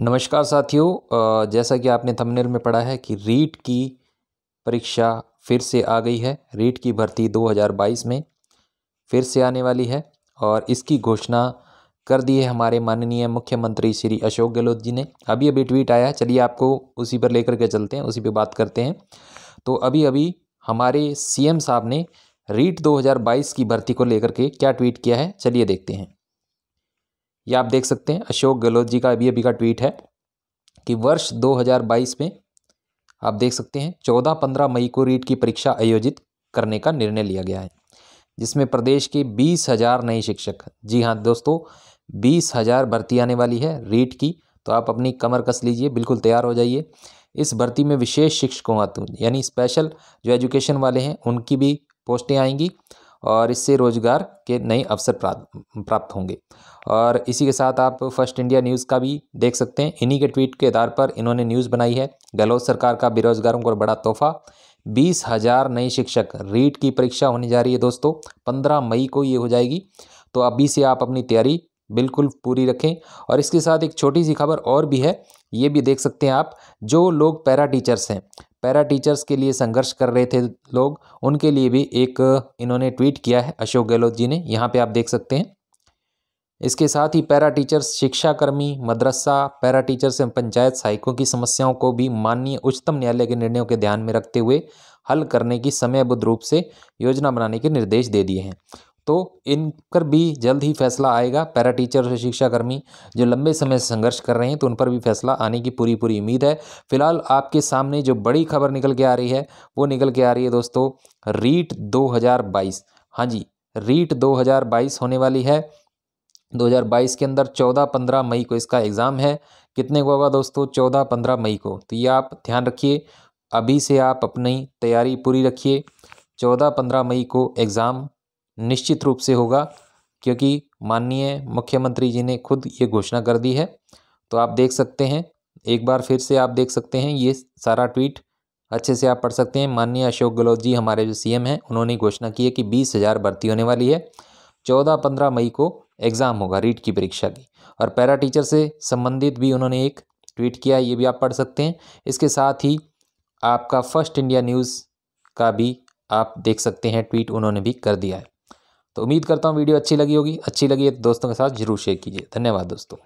नमस्कार साथियों जैसा कि आपने थंबनेल में पढ़ा है कि रीट की परीक्षा फिर से आ गई है रीट की भर्ती 2022 में फिर से आने वाली है और इसकी घोषणा कर दी है हमारे माननीय मुख्यमंत्री श्री अशोक गहलोत जी ने अभी अभी ट्वीट आया है चलिए आपको उसी पर लेकर के चलते हैं उसी पर बात करते हैं तो अभी अभी हमारे सी साहब ने रीट दो की भर्ती को लेकर के क्या ट्वीट किया है चलिए देखते हैं या आप देख सकते हैं अशोक गहलोत जी का अभी अभी का ट्वीट है कि वर्ष 2022 में आप देख सकते हैं 14-15 मई को रीट की परीक्षा आयोजित करने का निर्णय लिया गया है जिसमें प्रदेश के बीस हज़ार नए शिक्षक जी हाँ दोस्तों बीस हज़ार भर्ती आने वाली है रीट की तो आप अपनी कमर कस लीजिए बिल्कुल तैयार हो जाइए इस भर्ती में विशेष शिक्षकों यानी स्पेशल जो एजुकेशन वाले हैं उनकी भी पोस्टें आएंगी और इससे रोजगार के नए अवसर प्राप्त होंगे और इसी के साथ आप फर्स्ट इंडिया न्यूज़ का भी देख सकते हैं इन्हीं के ट्वीट के आधार पर इन्होंने न्यूज़ बनाई है गहलोत सरकार का बेरोजगारों को बड़ा तोहफा बीस हज़ार नए शिक्षक रीट की परीक्षा होने जा रही है दोस्तों पंद्रह मई को ये हो जाएगी तो अभी से आप अपनी तैयारी बिल्कुल पूरी रखें और इसके साथ एक छोटी सी खबर और भी है ये भी देख सकते हैं आप जो लोग पैरा टीचर्स हैं पैरा टीचर्स के लिए संघर्ष कर रहे थे लोग उनके लिए भी एक इन्होंने ट्वीट किया है अशोक गहलोत जी ने यहाँ पे आप देख सकते हैं इसके साथ ही पैरा टीचर्स शिक्षाकर्मी मदरसा पैरा टीचर्स एवं पंचायत सहायकों की समस्याओं को भी माननीय उच्चतम न्यायालय के निर्णयों के ध्यान में रखते हुए हल करने की समयबद्ध रूप से योजना बनाने के निर्देश दे दिए हैं तो इन पर भी जल्द ही फैसला आएगा पैरा टीचर और शिक्षाकर्मी जो लंबे समय से संघर्ष कर रहे हैं तो उन पर भी फैसला आने की पूरी पूरी उम्मीद है फिलहाल आपके सामने जो बड़ी खबर निकल के आ रही है वो निकल के आ रही है दोस्तों रीट 2022 हाँ जी रीट 2022 होने वाली है 2022 के अंदर 14-15 मई को इसका एग्ज़ाम है कितने को होगा दोस्तों 14-15 मई को तो ये आप ध्यान रखिए अभी से आप अपनी तैयारी पूरी रखिए 14-15 मई को एग्ज़ाम निश्चित रूप से होगा क्योंकि माननीय मुख्यमंत्री जी ने खुद ये घोषणा कर दी है तो आप देख सकते हैं एक बार फिर से आप देख सकते हैं ये सारा ट्वीट अच्छे से आप पढ़ सकते हैं माननीय अशोक गहलोत जी हमारे जो सीएम हैं उन्होंने घोषणा की है कि बीस हज़ार भर्ती होने वाली है चौदह पंद्रह मई को एग्ज़ाम होगा रीट की परीक्षा की और पैरा टीचर से संबंधित भी उन्होंने एक ट्वीट किया ये भी आप पढ़ सकते हैं इसके साथ ही आपका फर्स्ट इंडिया न्यूज़ का भी आप देख सकते हैं ट्वीट उन्होंने भी कर दिया है तो उम्मीद करता हूँ वीडियो अच्छी लगी होगी अच्छी लगी है तो दोस्तों के साथ जरूर शेयर कीजिए धन्यवाद दोस्तों